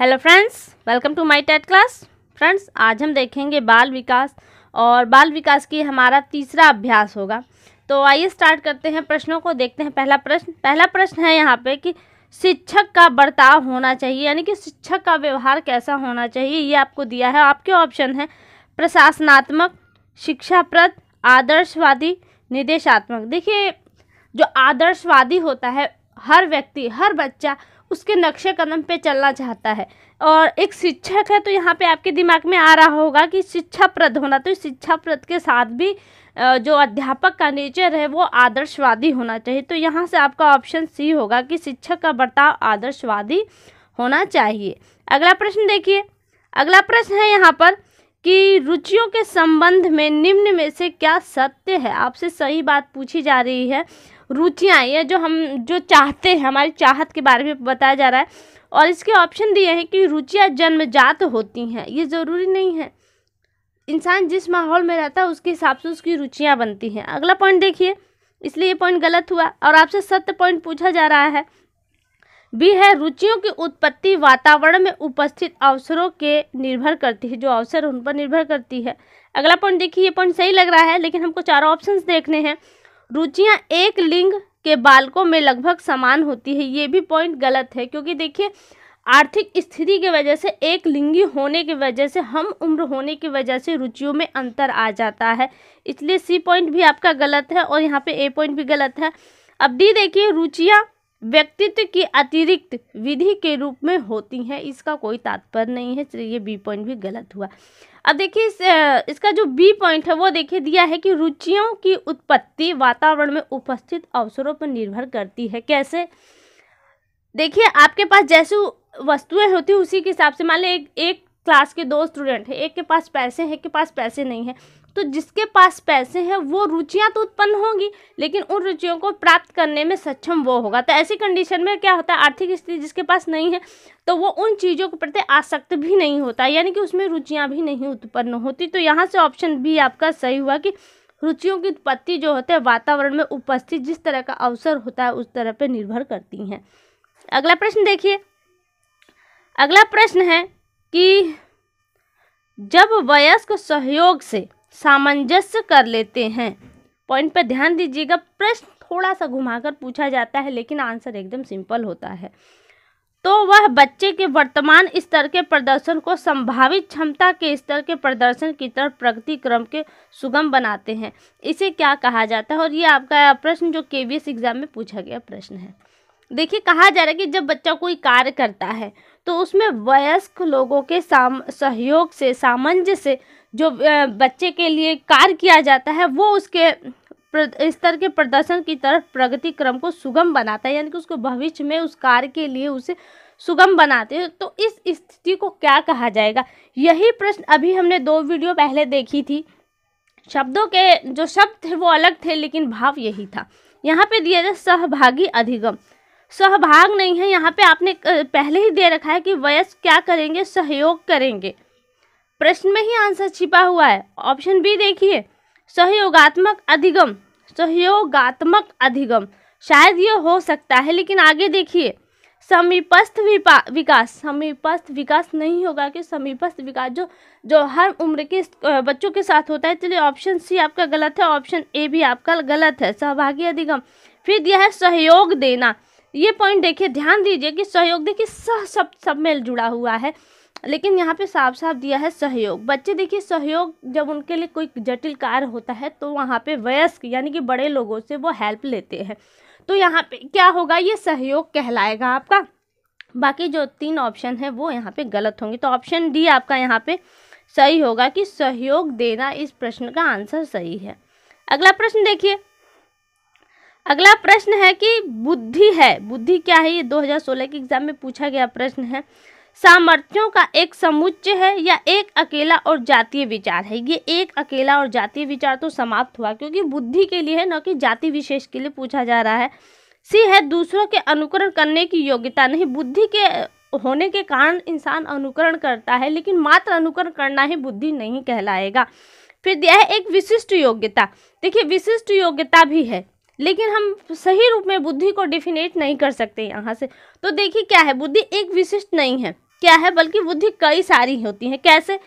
hello friends welcome to my TET class friends आज हम देखेंगे बाल विकास और बाल विकास की हमारा तीसरा अभ्यास होगा तो आइए स्टार्ट करते हैं प्रश्नों को देखते हैं पहला प्रश्न पहला प्रश्न है यहाँ पे कि शिक्षक का बर्ताव होना चाहिए यानी कि शिक्षक का व्यवहार कैसा होना चाहिए ये आपको दिया है आपके ऑप्शन है प्रशासनात्मक शिक्षाप्रद आदर्शवादी निर्देशात्मक देखिए जो आदर्शवादी होता है हर व्यक्ति हर बच्चा उसके नक्शे कदम पे चलना चाहता है और एक शिक्षक है तो यहाँ पे आपके दिमाग में आ रहा होगा कि शिक्षाप्रद होना तो शिक्षाप्रद के साथ भी जो अध्यापक का नेचर है वो आदर्शवादी होना चाहिए तो यहाँ से आपका ऑप्शन सी होगा कि शिक्षक का बर्ताव आदर्शवादी होना चाहिए अगला प्रश्न देखिए अगला प्रश्न है यहाँ पर कि रुचियों के संबंध में निम्न में से क्या सत्य है आपसे सही बात पूछी जा रही है रुचियाँ या जो हम जो चाहते हैं हमारी चाहत के बारे में बताया जा रहा है और इसके ऑप्शन दिए हैं कि रुचियाँ जन्मजात होती हैं ये ज़रूरी नहीं है इंसान जिस माहौल में रहता है उसके हिसाब से उसकी रुचियाँ बनती हैं अगला पॉइंट देखिए इसलिए ये पॉइंट गलत हुआ और आपसे सत्य पॉइंट पूछा जा रहा है भी है रुचियों की उत्पत्ति वातावरण में उपस्थित अवसरों के निर्भर करती है जो अवसर उन पर निर्भर करती है अगला पॉइंट देखिए ये पॉइंट सही लग रहा है लेकिन हमको चारों ऑप्शंस देखने हैं रुचियाँ एक लिंग के बालकों में लगभग समान होती है ये भी पॉइंट गलत है क्योंकि देखिए आर्थिक स्थिति की वजह से एक लिंगी होने की वजह से हम उम्र होने की वजह से रुचियों में अंतर आ जाता है इसलिए सी पॉइंट भी आपका गलत है और यहाँ पे ए पॉइंट भी गलत है अब डी देखिए रुचियाँ व्यक्तित्व की अतिरिक्त विधि के रूप में होती हैं इसका कोई तात्पर्य नहीं है चलिए बी पॉइंट भी गलत हुआ अब देखिए इस, इसका जो बी पॉइंट है वो देखिए दिया है कि रुचियों की उत्पत्ति वातावरण में उपस्थित अवसरों पर निर्भर करती है कैसे देखिए आपके पास जैसे वस्तुएं होती हैं उसी के हिसाब से मान लें एक एक क्लास के दो स्टूडेंट हैं एक के पास पैसे हैं एक के पास पैसे नहीं हैं तो जिसके पास पैसे हैं वो रुचियां तो उत्पन्न होंगी लेकिन उन रुचियों को प्राप्त करने में सक्षम वो होगा तो ऐसी कंडीशन में क्या होता है आर्थिक स्थिति जिसके पास नहीं है तो वो उन चीज़ों के प्रति आसक्त भी नहीं होता यानी कि उसमें रुचियाँ भी नहीं उत्पन्न होती तो यहाँ से ऑप्शन बी आपका सही हुआ कि रुचियों की उत्पत्ति जो होते है वातावरण में उपस्थित जिस तरह का अवसर होता है उस तरह पर निर्भर करती हैं अगला प्रश्न देखिए अगला प्रश्न है कि जब वयस्क सहयोग से सामंजस्य कर लेते हैं पॉइंट पर ध्यान दीजिएगा प्रश्न थोड़ा सा घुमाकर पूछा जाता है लेकिन आंसर एकदम सिंपल होता है तो वह बच्चे के वर्तमान स्तर के प्रदर्शन को संभावित क्षमता के स्तर के प्रदर्शन की तरफ प्रगति क्रम के सुगम बनाते हैं इसे क्या कहा जाता है और ये आपका प्रश्न जो के एग्ज़ाम में पूछा गया प्रश्न है देखिए कहा जा रहा है कि जब बच्चा कोई कार्य करता है तो उसमें वयस्क लोगों के साम सहयोग से सामंजस्य से जो बच्चे के लिए कार्य किया जाता है वो उसके स्तर के प्रदर्शन की तरफ प्रगति क्रम को सुगम बनाता है यानी कि उसको भविष्य में उस कार्य के लिए उसे सुगम बनाते हैं तो इस स्थिति को क्या कहा जाएगा यही प्रश्न अभी हमने दो वीडियो पहले देखी थी शब्दों के जो शब्द थे वो अलग थे लेकिन भाव यही था यहाँ पे दिया जाए सहभागी अधिगम सहभाग नहीं है यहाँ पे आपने पहले ही दे रखा है कि वयस्क क्या करेंगे सहयोग करेंगे प्रश्न में ही आंसर छिपा हुआ है ऑप्शन बी देखिए सहयोगात्मक अधिगम सहयोगात्मक अधिगम शायद ये हो सकता है लेकिन आगे देखिए समीपस्थ विकास समीपस्थ विकास नहीं होगा कि समीपस्थ विकास जो जो हर उम्र के बच्चों के साथ होता है चलिए ऑप्शन सी आपका गलत है ऑप्शन ए भी आपका गलत है सहभागी अधिगम फिर यह है सहयोग देना ये पॉइंट देखिए ध्यान दीजिए कि सहयोग देखिए सह सब सब में जुड़ा हुआ है लेकिन यहाँ पे साफ साफ दिया है सहयोग बच्चे देखिए सहयोग जब उनके लिए कोई जटिल कार्य होता है तो वहाँ पे वयस्क यानी कि बड़े लोगों से वो हेल्प लेते हैं तो यहाँ पे क्या होगा ये सहयोग कहलाएगा आपका बाकी जो तीन ऑप्शन है वो यहाँ पे गलत होंगे तो ऑप्शन डी आपका यहाँ पे सही होगा कि सहयोग देना इस प्रश्न का आंसर सही है अगला प्रश्न देखिए अगला प्रश्न है कि बुद्धि है बुद्धि क्या है ये 2016 के एग्जाम में पूछा गया प्रश्न है सामर्थ्यों का एक समुच्चय है या एक अकेला और जातीय विचार है ये एक अकेला और जातीय विचार तो समाप्त हुआ क्योंकि बुद्धि के लिए है न कि जाति विशेष के लिए पूछा जा रहा है सी है दूसरों के अनुकरण करने की योग्यता नहीं बुद्धि के होने के कारण इंसान अनुकरण करता है लेकिन मात्र अनुकरण करना ही बुद्धि नहीं कहलाएगा फिर दिया है एक विशिष्ट योग्यता देखिए विशिष्ट योग्यता भी है लेकिन हम सही रूप में बुद्धि को डिफिनेट नहीं कर सकते यहाँ से तो देखिए क्या है बुद्धि एक विशिष्ट नहीं है क्या है बल्कि बुद्धि कई सारी होती है कैसे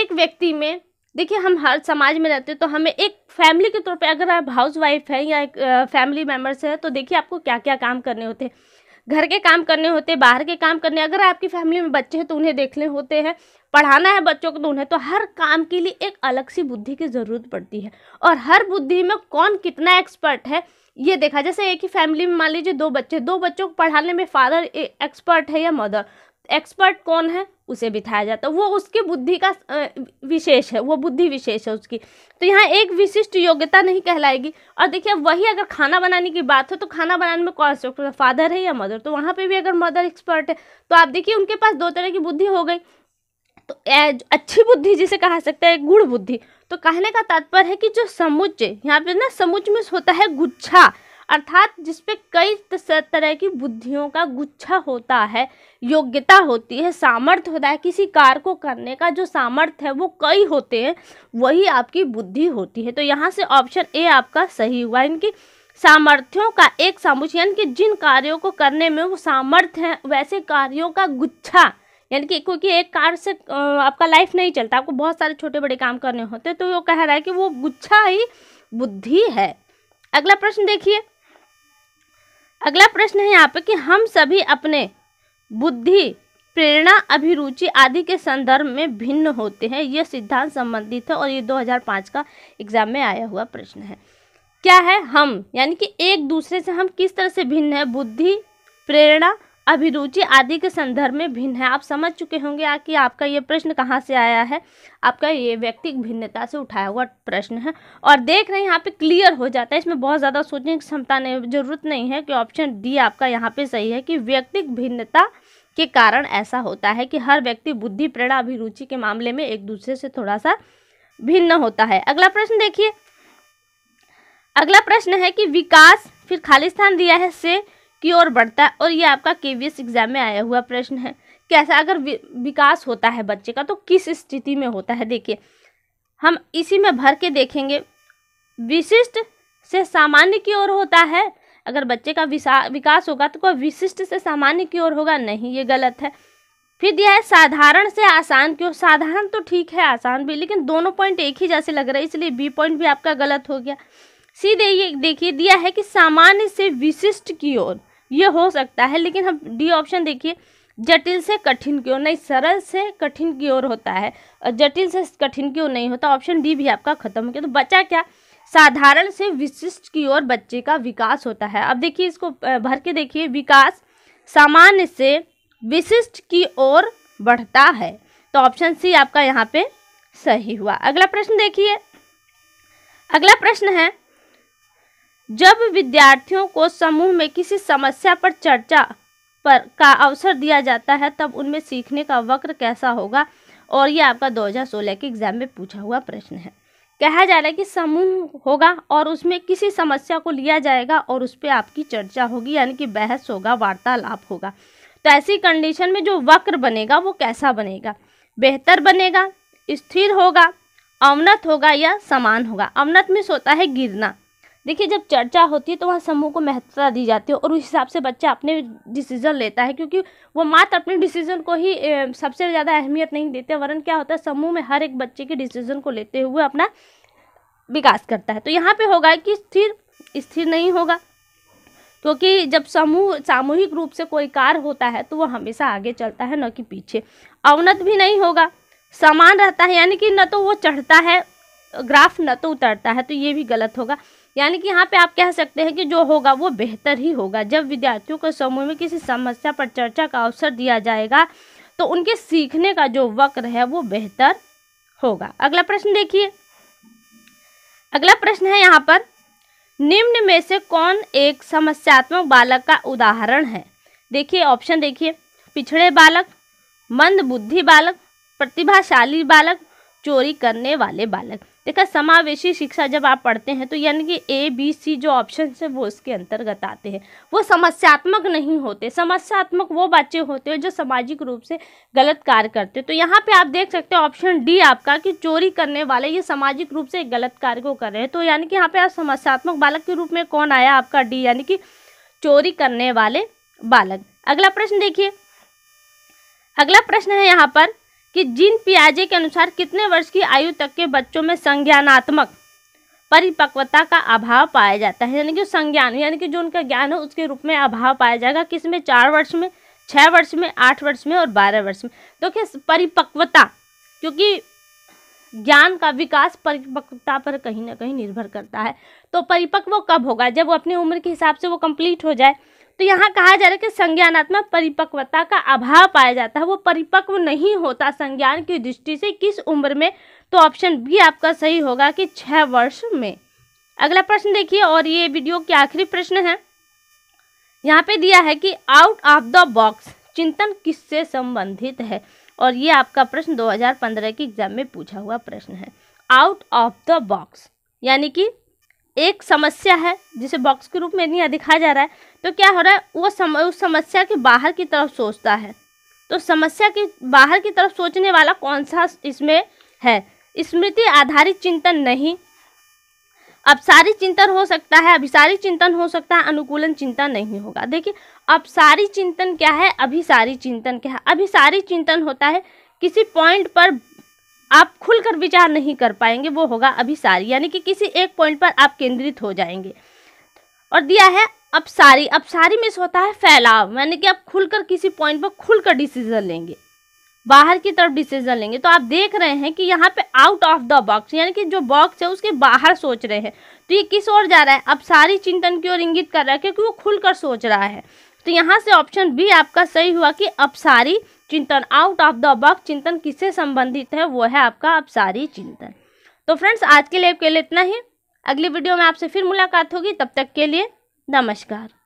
एक व्यक्ति में देखिए हम हर समाज में रहते हैं तो हमें एक फैमिली के तौर पे अगर आप हाउस वाइफ हैं या एक फैमिली मेम्बर्स हैं तो देखिए आपको क्या क्या काम करने होते हैं घर के काम करने होते हैं बाहर के काम करने अगर आपकी फैमिली में बच्चे हैं तो उन्हें देखने होते हैं पढ़ाना है बच्चों को तो उन्हें तो हर काम के लिए एक अलग सी बुद्धि की ज़रूरत पड़ती है और हर बुद्धि में कौन कितना एक्सपर्ट है ये देखा जैसे एक ही फैमिली में मान लीजिए दो बच्चे दो बच्चों को पढ़ाने में फादर एक्सपर्ट है या मदर एक्सपर्ट कौन है उसे बिठाया जाता है वो उसकी बुद्धि का विशेष है वो बुद्धि विशेष है उसकी तो यहाँ एक विशिष्ट योग्यता नहीं कहलाएगी और देखिए वही अगर खाना बनाने की बात हो तो खाना बनाने में कौन सा फादर है या मदर तो वहाँ पे भी अगर मदर एक्सपर्ट है तो आप देखिए उनके पास दो तरह की बुद्धि हो गई तो अच्छी बुद्धि जिसे कहा सकता है गुण बुद्धि तो कहने का तात्पर्य है कि जो समुच्चय यहाँ पे ना समुच में होता है गुच्छा अर्थात जिसपे कई तरह की बुद्धियों का गुच्छा होता है योग्यता होती है सामर्थ्य होता है किसी कार्य को करने का जो सामर्थ्य है वो कई होते हैं वही आपकी बुद्धि होती है तो यहाँ से ऑप्शन ए आपका सही हुआ इनकी सामर्थ्यों का एक समुच यानी कि जिन कार्यों को करने में वो सामर्थ्य है वैसे कार्यों का गुच्छा यानी कि क्योंकि एक कार से आपका लाइफ नहीं चलता आपको बहुत सारे छोटे बड़े काम करने होते तो वो कह रहा है कि वो गुच्छा ही बुद्धि है अगला प्रश्न देखिए अगला प्रश्न है यहाँ पे कि हम सभी अपने बुद्धि प्रेरणा अभिरुचि आदि के संदर्भ में भिन्न होते हैं यह सिद्धांत संबंधित है और ये 2005 का एग्जाम में आया हुआ प्रश्न है क्या है हम यानी कि एक दूसरे से हम किस तरह से भिन्न है बुद्धि प्रेरणा अभिरुचि आदि के संदर्भ में भिन्न है आप समझ चुके होंगे कि आपका ये प्रश्न कहाँ से आया है आपका ये व्यक्ति भिन्नता से उठाया हुआ प्रश्न है और देख रहे हैं यहाँ पे क्लियर हो जाता है इसमें बहुत ज़्यादा सोचने की क्षमता नहीं जरूरत नहीं है कि ऑप्शन डी आपका यहाँ पे सही है कि व्यक्ति भिन्नता के कारण ऐसा होता है कि हर व्यक्ति बुद्धि प्रेरणा अभिरुचि के मामले में एक दूसरे से थोड़ा सा भिन्न होता है अगला प्रश्न देखिए अगला प्रश्न है कि विकास फिर खालिस्तान दिया है से की ओर बढ़ता है और ये आपका के एग्ज़ाम में आया हुआ प्रश्न है कैसा अगर विकास होता है बच्चे का तो किस स्थिति में होता है देखिए हम इसी में भर के देखेंगे विशिष्ट से सामान्य की ओर होता है अगर बच्चे का विकास होगा तो कोई विशिष्ट से सामान्य की ओर होगा नहीं ये गलत है फिर दिया है साधारण से आसान की ओर साधारण तो ठीक है आसान भी लेकिन दोनों पॉइंट एक ही जैसे लग रहा है इसलिए बी पॉइंट भी आपका गलत हो गया सीधे ये देखिए दिया है कि सामान्य से विशिष्ट की ओर ये हो सकता है लेकिन हम डी ऑप्शन देखिए जटिल से कठिन की ओर नहीं सरल से कठिन की ओर होता है और जटिल से कठिन की ओर नहीं होता ऑप्शन डी भी आपका खत्म हो गया तो बचा क्या साधारण से विशिष्ट की ओर बच्चे का विकास होता है अब देखिए इसको भर के देखिए विकास सामान्य से विशिष्ट की ओर बढ़ता है तो ऑप्शन सी आपका यहाँ पे सही हुआ अगला प्रश्न देखिए अगला प्रश्न है जब विद्यार्थियों को समूह में किसी समस्या पर चर्चा पर का अवसर दिया जाता है तब उनमें सीखने का वक्र कैसा होगा और ये आपका 2016 के एग्ज़ाम में पूछा हुआ प्रश्न है कहा जा रहा है कि समूह होगा और उसमें किसी समस्या को लिया जाएगा और उस पर आपकी चर्चा होगी यानी कि बहस होगा वार्तालाप होगा तो ऐसी कंडीशन में जो वक्र बनेगा वो कैसा बनेगा बेहतर बनेगा स्थिर होगा अवनत होगा या समान होगा अवनत में सोता है गिरना देखिए जब चर्चा होती है तो वहाँ समूह को महत्वता दी जाती है और उस हिसाब से बच्चा अपने डिसीजन लेता है क्योंकि वो मात्र अपने डिसीजन को ही सबसे ज़्यादा अहमियत नहीं देते वरन क्या होता है समूह में हर एक बच्चे के डिसीजन को लेते हुए अपना विकास करता है तो यहाँ पे होगा कि स्थिर स्थिर नहीं होगा क्योंकि जब समूह सामूहिक रूप से कोई कार्य होता है तो वो हमेशा आगे चलता है न कि पीछे अवनत भी नहीं होगा समान रहता है यानी कि न तो वो चढ़ता है ग्राफ न तो उतरता है तो ये भी गलत होगा यानी कि यहाँ पे आप कह सकते हैं कि जो होगा वो बेहतर ही होगा जब विद्यार्थियों को समूह में किसी समस्या पर चर्चा का अवसर दिया जाएगा तो उनके सीखने का जो वक्र है वो बेहतर होगा अगला प्रश्न देखिए अगला प्रश्न है यहाँ पर निम्न में से कौन एक समस्यात्मक बालक का उदाहरण है देखिए ऑप्शन देखिए पिछड़े बालक मंद बुद्धि बालक प्रतिभाशाली बालक चोरी करने वाले बालक देखा समावेशी शिक्षा जब आप पढ़ते हैं तो यानी कि ए बी सी जो ऑप्शन है वो उसके अंतर्गत आते हैं वो समस्यात्मक नहीं होते समस्यात्मक वो बच्चे होते हैं जो सामाजिक रूप से गलत कार्य करते हैं तो यहाँ पे आप देख सकते हैं ऑप्शन डी आपका कि चोरी करने वाले ये सामाजिक रूप से गलत कार्य को कर रहे हैं तो यानी कि यहाँ पे आप समस्यात्मक बालक के रूप में कौन आया आपका डी यानी कि चोरी करने वाले बालक अगला प्रश्न देखिए अगला प्रश्न है यहाँ पर कि जिन पियाजे के अनुसार कितने वर्ष की आयु तक के बच्चों में संज्ञानात्मक परिपक्वता का अभाव पाया जाता है यानी कि संज्ञान यानी कि जो उनका ज्ञान है उसके रूप में अभाव पाया जाएगा किस में चार वर्ष में छः वर्ष में आठ वर्ष में और बारह वर्ष में तो क्या परिपक्वता क्योंकि ज्ञान का विकास परिपक्वता पर कहीं ना कहीं निर्भर करता है तो परिपक्व कब होगा जब वो अपनी उम्र के हिसाब से वो कंप्लीट हो जाए तो यहाँ कहा जा रहा है कि संज्ञानात्मक परिपक्वता का अभाव पाया जाता है वो परिपक्व नहीं होता संज्ञान की दृष्टि से किस उम्र में तो ऑप्शन बी आपका सही होगा कि छः वर्ष में अगला प्रश्न देखिए और ये वीडियो के आखिरी प्रश्न है यहाँ पे दिया है कि आउट ऑफ द बॉक्स चिंतन किससे संबंधित है और ये आपका प्रश्न 2015 के एग्जाम में पूछा हुआ प्रश्न है आउट ऑफ द बॉक्स यानी कि एक समस्या है जिसे बॉक्स के रूप में नहीं दिखा जा रहा है तो क्या हो रहा है वो सम, उस समस्या के बाहर की तरफ सोचता है तो समस्या की बाहर की तरफ सोचने वाला कौन सा इसमें है स्मृति आधारित चिंतन नहीं अपसारी चिंतन हो सकता है अभिसारी चिंतन हो सकता है अनुकूलन चिंतन नहीं होगा देखिए अपसारी चिंतन क्या है अभिसारी चिंतन क्या है अभिसारी चिंतन होता है किसी पॉइंट पर आप खुलकर विचार नहीं कर पाएंगे वो होगा अभिसारी यानी कि किसी एक पॉइंट पर आप केंद्रित हो जाएंगे और दिया है अपसारी अपसारी में होता है फैलाव यानी कि आप खुलकर किसी पॉइंट पर खुलकर डिसीजन लेंगे बाहर की तरफ डिसीजन लेंगे तो आप देख रहे हैं कि यहाँ पे आउट ऑफ द बॉक्स यानी कि जो बॉक्स है उसके बाहर सोच रहे हैं तो ये किस ओर जा रहा है अब सारी चिंतन की ओर इंगित कर रहा है क्योंकि वो खुलकर सोच रहा है तो यहाँ से ऑप्शन बी आपका सही हुआ कि अपसारी चिंतन आउट ऑफ द बॉक्स चिंतन किससे संबंधित है वो है आपका अपसारी चिंतन तो फ्रेंड्स आज के लिए के लिए इतना ही अगली वीडियो में आपसे फिर मुलाकात होगी तब तक के लिए नमस्कार